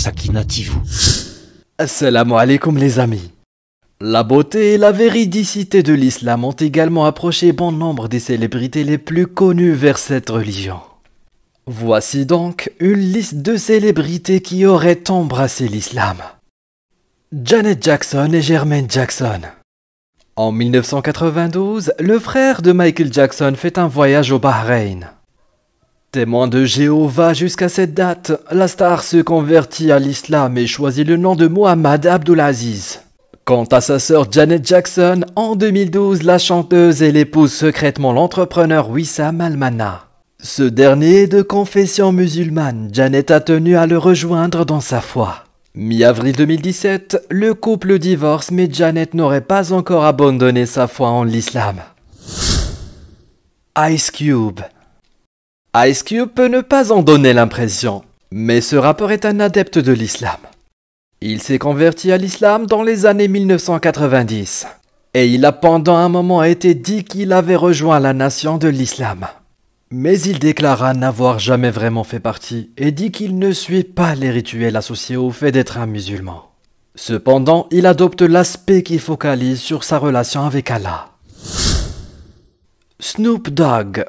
Sakinativu. alaikum les amis. La beauté et la véridicité de l'islam ont également approché bon nombre des célébrités les plus connues vers cette religion. Voici donc une liste de célébrités qui auraient embrassé l'islam. Janet Jackson et Jermaine Jackson. En 1992, le frère de Michael Jackson fait un voyage au Bahreïn. Témoin de Jéhovah jusqu'à cette date, la star se convertit à l'islam et choisit le nom de Mohamed Abdulaziz. Quant à sa sœur Janet Jackson, en 2012, la chanteuse, et épouse secrètement l'entrepreneur Wissam Almana. Ce dernier est de confession musulmane, Janet a tenu à le rejoindre dans sa foi. Mi-avril 2017, le couple divorce mais Janet n'aurait pas encore abandonné sa foi en l'islam. Ice Cube Ice Cube peut ne pas en donner l'impression, mais ce rappeur est un adepte de l'islam. Il s'est converti à l'islam dans les années 1990, et il a pendant un moment été dit qu'il avait rejoint la nation de l'islam. Mais il déclara n'avoir jamais vraiment fait partie et dit qu'il ne suit pas les rituels associés au fait d'être un musulman. Cependant, il adopte l'aspect qui focalise sur sa relation avec Allah. Snoop Dogg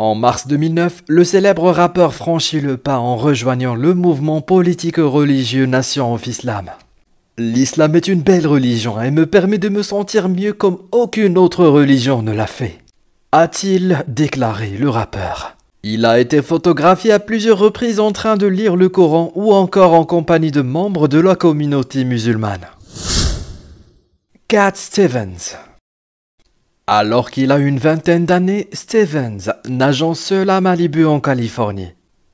en mars 2009, le célèbre rappeur franchit le pas en rejoignant le mouvement politique religieux Nation of Islam. L'islam est une belle religion et me permet de me sentir mieux comme aucune autre religion ne l'a fait, a-t-il déclaré le rappeur. Il a été photographié à plusieurs reprises en train de lire le Coran ou encore en compagnie de membres de la communauté musulmane. Cat Stevens alors qu'il a une vingtaine d'années, Stevens, nageant seul à Malibu en Californie,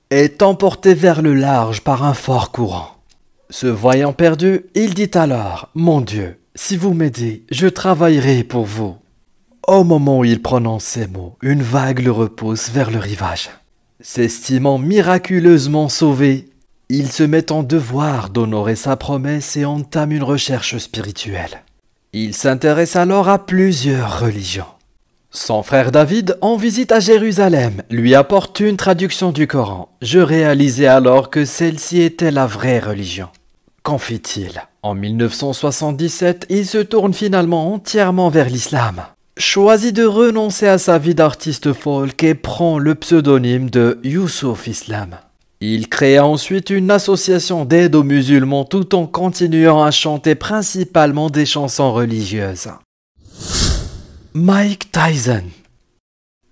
est emporté vers le large par un fort courant. Se voyant perdu, il dit alors Mon Dieu, si vous m'aidez, je travaillerai pour vous. Au moment où il prononce ces mots, une vague le repousse vers le rivage. S'estimant miraculeusement sauvé, il se met en devoir d'honorer sa promesse et entame une recherche spirituelle. Il s'intéresse alors à plusieurs religions. Son frère David, en visite à Jérusalem, lui apporte une traduction du Coran. Je réalisais alors que celle-ci était la vraie religion. Qu'en fit il En 1977, il se tourne finalement entièrement vers l'islam. Choisit de renoncer à sa vie d'artiste folk et prend le pseudonyme de Youssouf Islam. Il créa ensuite une association d'aide aux musulmans tout en continuant à chanter principalement des chansons religieuses. Mike Tyson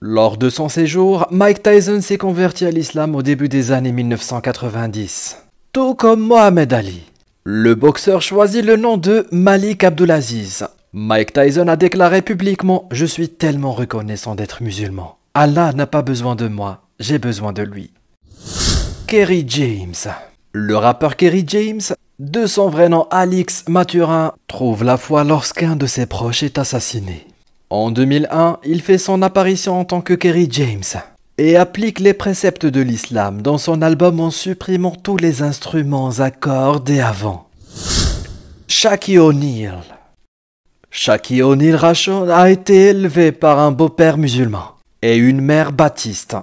Lors de son séjour, Mike Tyson s'est converti à l'islam au début des années 1990, tout comme Mohamed Ali. Le boxeur choisit le nom de Malik Abdulaziz. Mike Tyson a déclaré publiquement « Je suis tellement reconnaissant d'être musulman. Allah n'a pas besoin de moi, j'ai besoin de lui. » Kerry James. Le rappeur Kerry James, de son vrai nom Alix Mathurin, trouve la foi lorsqu'un de ses proches est assassiné. En 2001, il fait son apparition en tant que Kerry James et applique les préceptes de l'islam dans son album en supprimant tous les instruments à cordes et avant. Shaki O'Neill. Shaki O'Neill Rachon a été élevé par un beau-père musulman et une mère baptiste,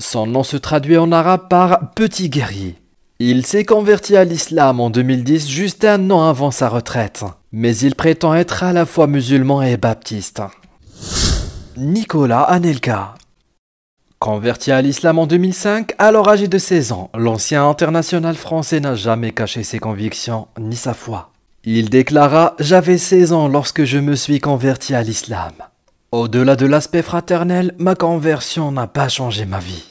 son nom se traduit en arabe par petit guerrier. Il s'est converti à l'islam en 2010, juste un an avant sa retraite. Mais il prétend être à la fois musulman et baptiste. Nicolas Anelka. Converti à l'islam en 2005, alors âgé de 16 ans, l'ancien international français n'a jamais caché ses convictions ni sa foi. Il déclara ⁇ J'avais 16 ans lorsque je me suis converti à l'islam. Au-delà de l'aspect fraternel, ma conversion n'a pas changé ma vie.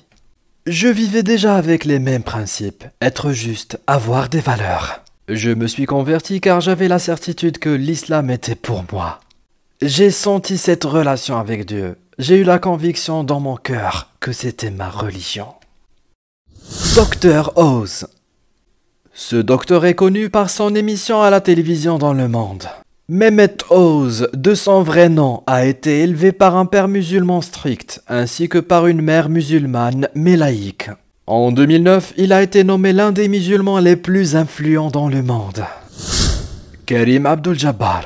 Je vivais déjà avec les mêmes principes, être juste, avoir des valeurs. Je me suis converti car j'avais la certitude que l'islam était pour moi. J'ai senti cette relation avec Dieu. J'ai eu la conviction dans mon cœur que c'était ma religion. Docteur Oz. Ce docteur est connu par son émission à la télévision dans le monde. Mehmet Oz, de son vrai nom, a été élevé par un père musulman strict, ainsi que par une mère musulmane mais laïque. En 2009, il a été nommé l'un des musulmans les plus influents dans le monde. Karim Abdul-Jabbar.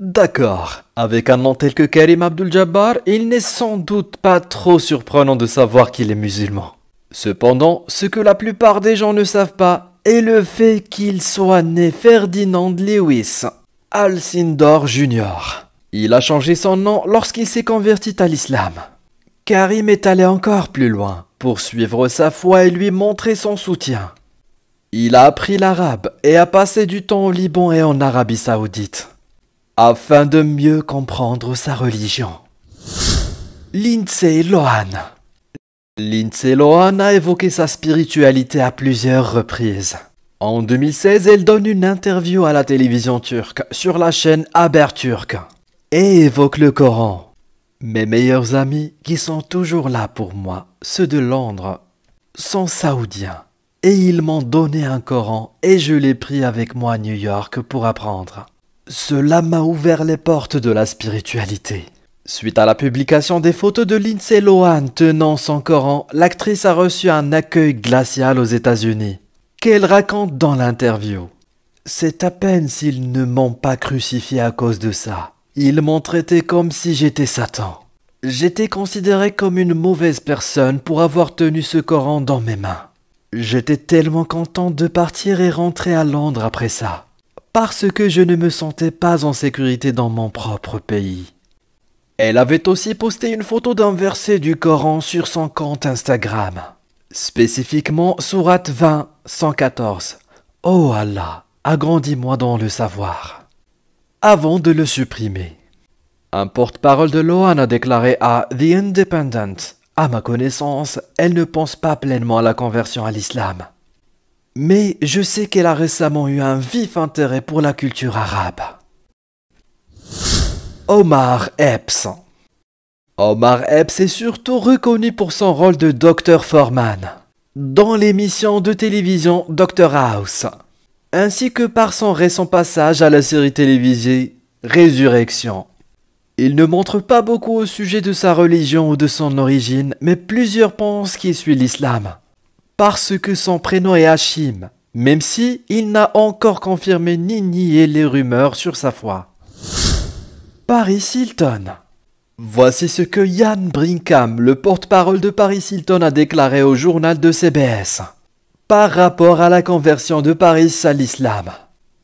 D'accord, avec un nom tel que Karim Abdul-Jabbar, il n'est sans doute pas trop surprenant de savoir qu'il est musulman. Cependant, ce que la plupart des gens ne savent pas est le fait qu'il soit né Ferdinand Lewis, Al-Sindor Jr. Il a changé son nom lorsqu'il s'est converti à l'islam. Karim est allé encore plus loin pour suivre sa foi et lui montrer son soutien. Il a appris l'arabe et a passé du temps au Liban et en Arabie saoudite afin de mieux comprendre sa religion. Lindsay Lohan Lindsay Lohan a évoqué sa spiritualité à plusieurs reprises. En 2016, elle donne une interview à la télévision turque sur la chaîne Aberturk, et évoque le Coran. Mes meilleurs amis, qui sont toujours là pour moi, ceux de Londres, sont saoudiens. Et ils m'ont donné un Coran et je l'ai pris avec moi à New York pour apprendre. Cela m'a ouvert les portes de la spiritualité. Suite à la publication des photos de Lindsay Lohan tenant son Coran, l'actrice a reçu un accueil glacial aux États-Unis qu'elle raconte dans l'interview. C'est à peine s'ils ne m'ont pas crucifié à cause de ça. Ils m'ont traité comme si j'étais Satan. J'étais considéré comme une mauvaise personne pour avoir tenu ce Coran dans mes mains. J'étais tellement content de partir et rentrer à Londres après ça, parce que je ne me sentais pas en sécurité dans mon propre pays. Elle avait aussi posté une photo d'un verset du Coran sur son compte Instagram. Spécifiquement, Surat 20, 114. oh Allah, agrandis-moi dans le savoir. Avant de le supprimer. Un porte-parole de l'OAN a déclaré à The Independent À ma connaissance, elle ne pense pas pleinement à la conversion à l'islam. Mais je sais qu'elle a récemment eu un vif intérêt pour la culture arabe. Omar Epps Omar Epps est surtout reconnu pour son rôle de Dr. Foreman dans l'émission de télévision Dr. House, ainsi que par son récent passage à la série télévisée Résurrection. Il ne montre pas beaucoup au sujet de sa religion ou de son origine, mais plusieurs pensent qu'il suit l'islam, parce que son prénom est Hashim, même si il n'a encore confirmé ni nié les rumeurs sur sa foi. Paris Hilton Voici ce que Yann Brinkham, le porte-parole de Paris Hilton, a déclaré au journal de CBS par rapport à la conversion de Paris à l'islam.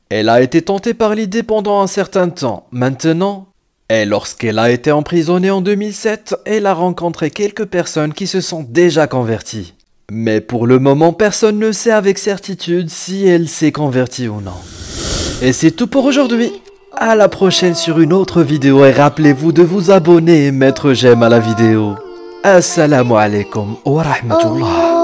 Elle a été tentée par l'idée pendant un certain temps. Maintenant, et lorsqu'elle a été emprisonnée en 2007, elle a rencontré quelques personnes qui se sont déjà converties. Mais pour le moment, personne ne sait avec certitude si elle s'est convertie ou non. Et c'est tout pour aujourd'hui. À la prochaine sur une autre vidéo et rappelez-vous de vous abonner et mettre j'aime à la vidéo. Assalamu alaikum wa rahmatullah.